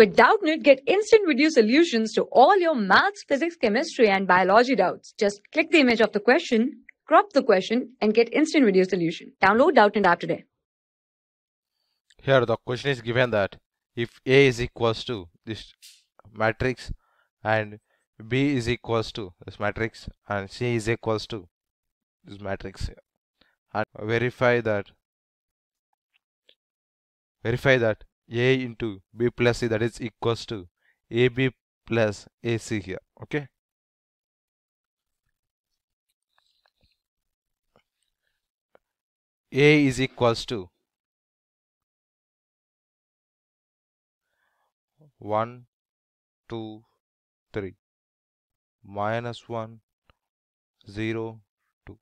With Doubtnit, get instant video solutions to all your maths, physics, chemistry, and biology doubts. Just click the image of the question, crop the question, and get instant video solution. Download Doubtnit app today. Here the question is given that if A is equals to this matrix and B is equals to this matrix and C is equals to this matrix here. and verify that verify that a into b plus c that is equals to ab plus ac here okay a is equals to 1 2 3 minus 1 0 2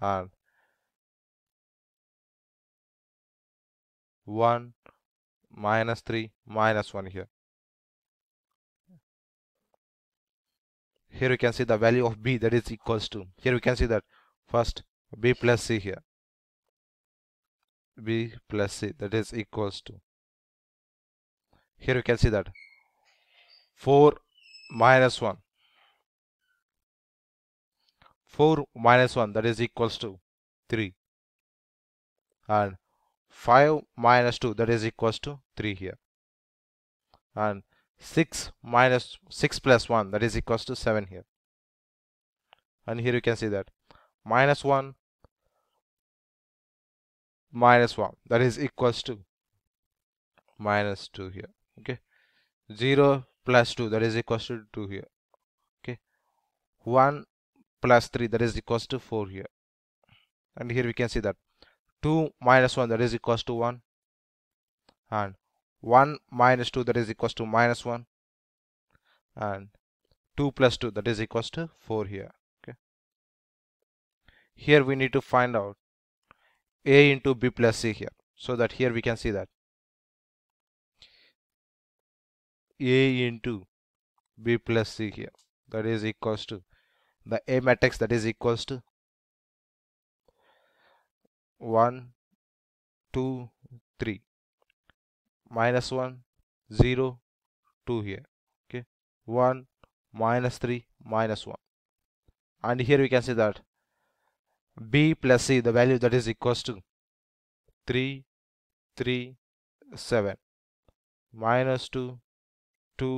and 1 minus 3, minus 1 here. Here we can see the value of b that is equals to. Here we can see that first b plus c here. b plus c that is equals to. Here we can see that 4 minus 1. 4 minus 1 that is equals to 3 and 5 minus 2 that is equals to 3 here and 6 minus 6 plus 1 that is equals to 7 here and here you can see that minus 1 minus 1 that is equals to minus 2 here okay 0 plus 2 that is equals to 2 here okay 1 plus 3 that is equals to 4 here and here we can see that 2 minus 1 that is equals to 1 and 1 minus 2 that is equals to minus 1 and 2 plus 2 that is equals to 4 here okay here we need to find out a into b plus c here so that here we can see that a into b plus c here that is equals to the a matrix that is equals to 1 2 3 minus 1 0 2 here okay 1 minus 3 minus 1 and here we can see that b plus c the value that is equals to 3 3 7 minus 2 2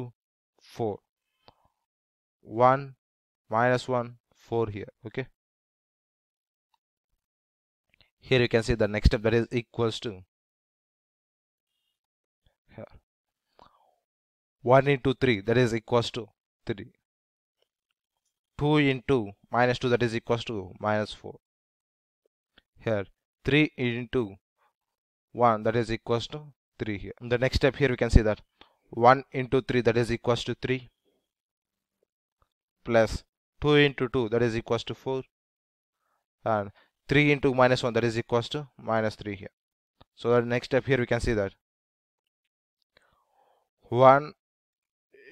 4 1 minus 1 4 here okay here you can see the next step that is equals to 1 into 3 that is equals to 3. 2 into minus 2 that is equals to minus 4. Here 3 into 1 that is equals to 3 here. In the next step here we can see that 1 into 3 that is equals to 3 plus 2 into 2 that is equals to 4 and 3 into minus 1 that is equals to minus 3 here. So the next step here we can see that 1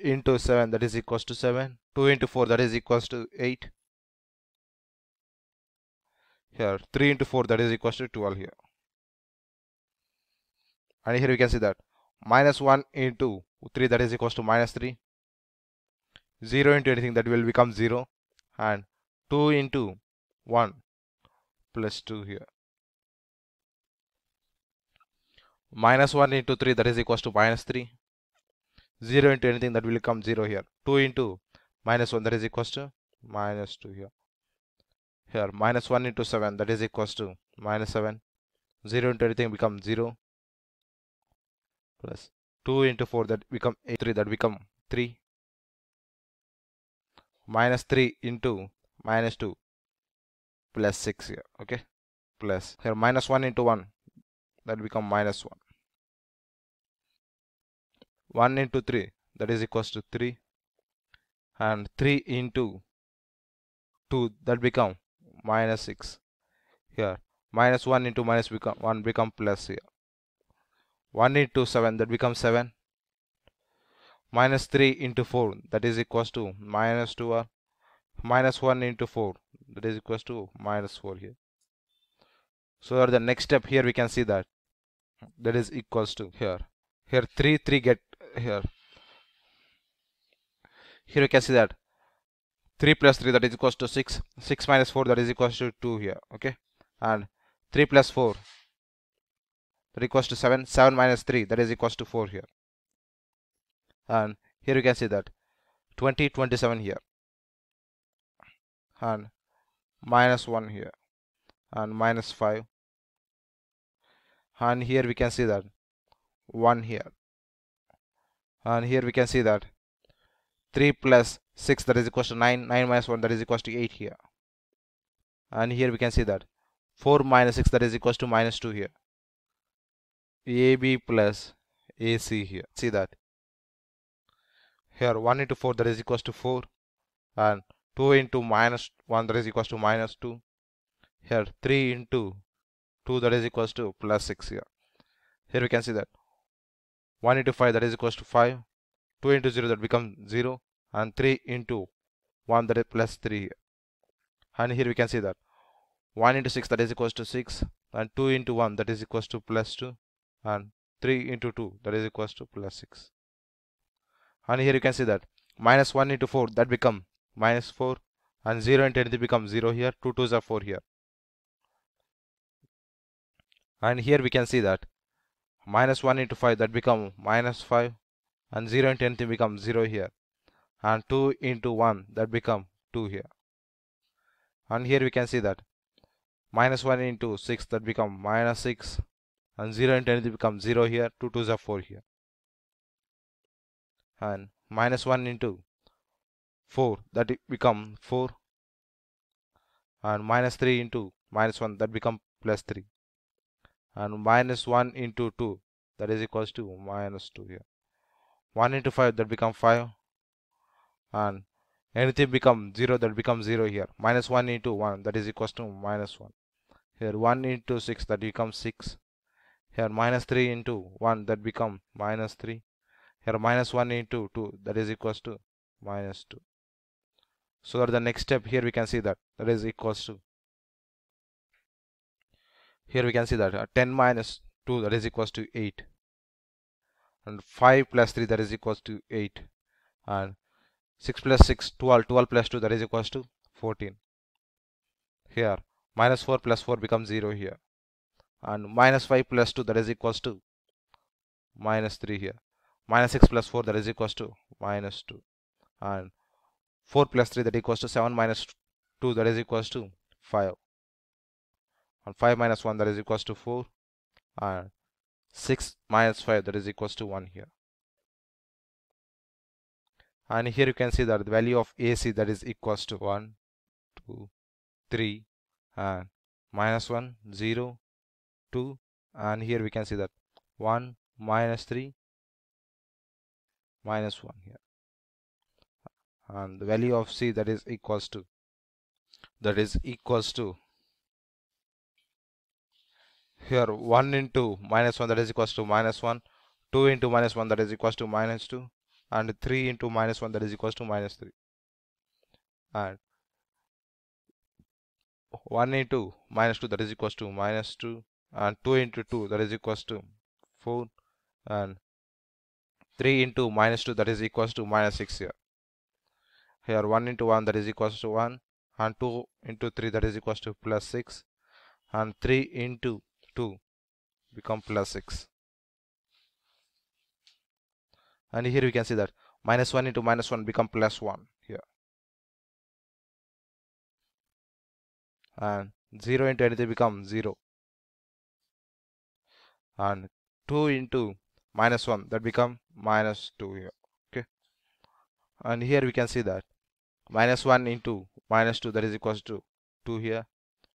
into 7 that is equals to 7 2 into 4 that is equals to 8 here 3 into 4 that is equals to 12 here and here we can see that minus 1 into 3 that is equals to minus 3 0 into anything that will become 0 and 2 into 1 plus 2 here minus 1 into 3 that is equals to minus 3 0 into anything that will become 0 here 2 into minus 1 that is equals to minus 2 here here minus 1 into 7 that is equals to minus 7 0 into anything becomes 0 plus 2 into 4 that become 8 3 that become 3 minus 3 into minus 2 plus 6 here okay plus here minus 1 into 1 that become minus 1 1 into 3 that is equals to 3 and 3 into 2 that become minus 6 here minus 1 into minus become 1 become plus here 1 into 7 that becomes 7 minus 3 into 4 that is equals to minus 2 or minus 1 into 4 that is equals to minus 4 here so the next step here we can see that that is equals to here here 3 3 get here here you can see that 3 plus 3 that is equals to 6 6 minus 4 that is equals to 2 here okay and 3 plus 4 that equals to 7 7 minus 3 that is equals to 4 here and here you can see that 20 27 here and minus 1 here and minus 5 and here we can see that 1 here and here we can see that 3 plus 6 that is equal to 9 9 minus 1 that is equal to 8 here and here we can see that 4 minus 6 that is equal to minus 2 here AB plus AC here see that here 1 into 4 that is equal to 4 and 2 into minus 1 that is equal to minus 2 here 3 into 2 that is equal to plus 6 here here we can see that 1 into 5 that is equals to 5 2 into 0 that becomes 0 and 3 into 1 that is plus 3 and here we can see that 1 into 6 that is equals to 6 and 2 into 1 that is equals to plus 2 and 3 into 2 that is equals to plus 6 and here you can see that minus 1 into 4 that become minus 4 and 0 into 10 becomes 0 here 2 2s are 4 here and here we can see that minus 1 into 5 that become minus 5 and 0 into anything become 0 here and 2 into 1 that become 2 here and here we can see that minus 1 into 6 that become minus 6 and 0 into anything become 0 here 2 2s are 4 here and minus 1 into 4 that become 4 and minus 3 into minus 1 that become plus 3 and minus 1 into 2 that is equals to minus 2 here 1 into 5 that become 5 and anything become 0 that becomes 0 here minus 1 into 1 that is equals to minus 1 here 1 into 6 that becomes 6 here minus 3 into 1 that become minus 3 here minus 1 into 2 that is equals to minus 2 so that the next step here we can see that that is equals to here we can see that uh, 10 minus 2 that is equals to 8 and 5 plus 3 that is equals to 8 and 6 plus 6 12 12 plus 2 that is equals to 14 here minus 4 plus 4 becomes 0 here and minus 5 plus 2 that is equals to minus 3 here minus 6 plus 4 that is equals to minus 2 and 4 plus 3 that equals to 7 minus 2 that is equals to 5 and 5 minus 1 that is equals to 4 and 6 minus 5 that is equals to 1 here and here you can see that the value of AC that is equals to 1 2 3 and minus 1 0 2 and here we can see that 1 minus 3 minus 1 here and the value of C that is equals to that is equals to here 1 into minus 1 that is equals to minus 1 2 into minus 1 that is equals to minus 2 and 3 into minus 1 that is equals to minus 3 and 1 into minus 2 that is equals to minus 2 and 2 into 2 that is equals to 4 and 3 into minus 2 that is equals to minus 6 here here 1 into 1 that is equals to 1 and 2 into 3 that is equals to plus 6 and 3 into 2 become plus 6 and here we can see that minus 1 into minus 1 become plus 1 here and 0 into anything become 0 and 2 into minus 1 that become minus 2 here okay and here we can see that minus 1 into minus 2 that is equals to 2 here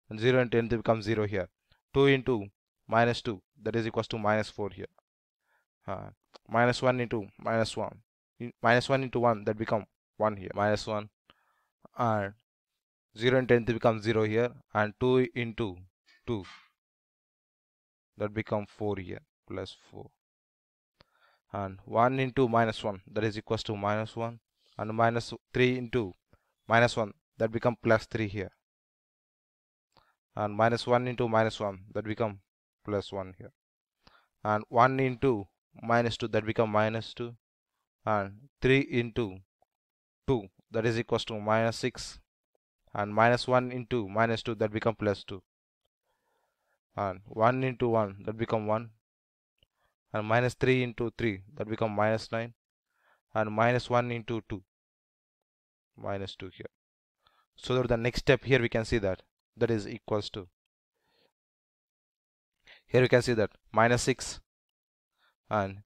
and 0 into anything becomes 0 here 2 into minus 2 that is equals to minus 4 here uh, minus 1 into minus 1 In, minus 1 into 1 that become 1 here minus 1 and 0 and 10 become 0 here and 2 into 2 that become 4 here plus 4 and 1 into minus 1 that is equals to minus 1 and minus 3 into minus 1 that become plus 3 here and minus 1 into minus 1 that become plus 1 here and 1 into minus 2 that become minus 2 and 3 into 2 that is equals to minus 6 and minus 1 into minus 2 that become plus 2 and 1 into 1 that become 1 and minus 3 into 3 that become minus 9 and minus 1 into 2 minus 2 here so the next step here we can see that that is equals to here you can see that minus 6 and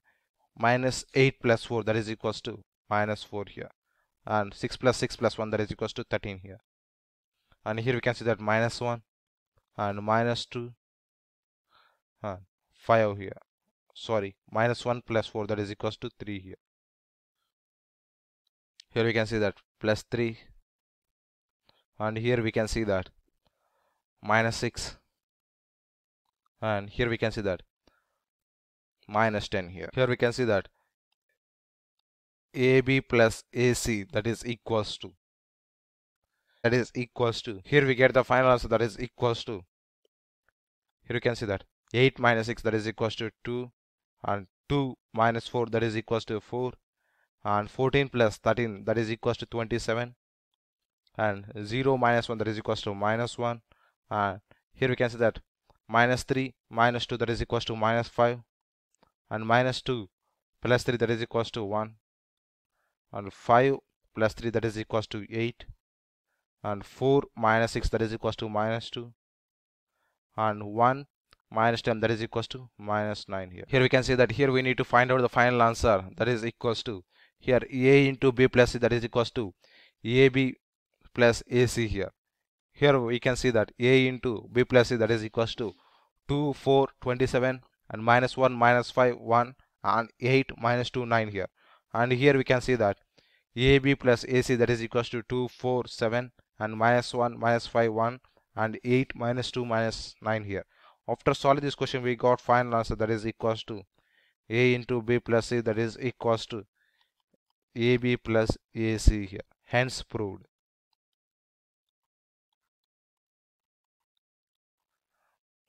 minus 8 plus 4 that is equals to minus 4 here and 6 plus 6 plus 1 that is equals to 13 here and here we can see that minus 1 and minus 2 and 5 here sorry minus 1 plus 4 that is equals to 3 here here we can see that plus 3 and here we can see that minus 6 and here we can see that minus 10 here here we can see that AB plus AC that is equals to that is equals to here we get the final answer that is equals to here you can see that 8 minus 6 that is equals to 2 and 2 minus 4 that is equals to 4 and 14 plus 13 that is equals to 27 and 0 minus 1 that is equals to minus 1 and uh, here we can see that minus 3 minus 2 that is equals to minus 5 and minus 2 plus 3 that is equals to 1 and 5 plus 3 that is equals to 8 and 4 minus 6 that is equals to minus 2 and 1 minus 10 that is equals to minus 9 here here we can see that here we need to find out the final answer that is equals to here a into b plus c that is equals to ab plus ac here here we can see that a into b plus c that is equals to 2 4 27 and minus 1 minus 5 1 and 8 minus 2 9 here and here we can see that ab plus ac that is equals to 2 4 7 and minus 1 minus 5 1 and 8 minus 2 minus 9 here after solving this question we got final answer that is equals to a into b plus c that is equals to ab plus ac here hence proved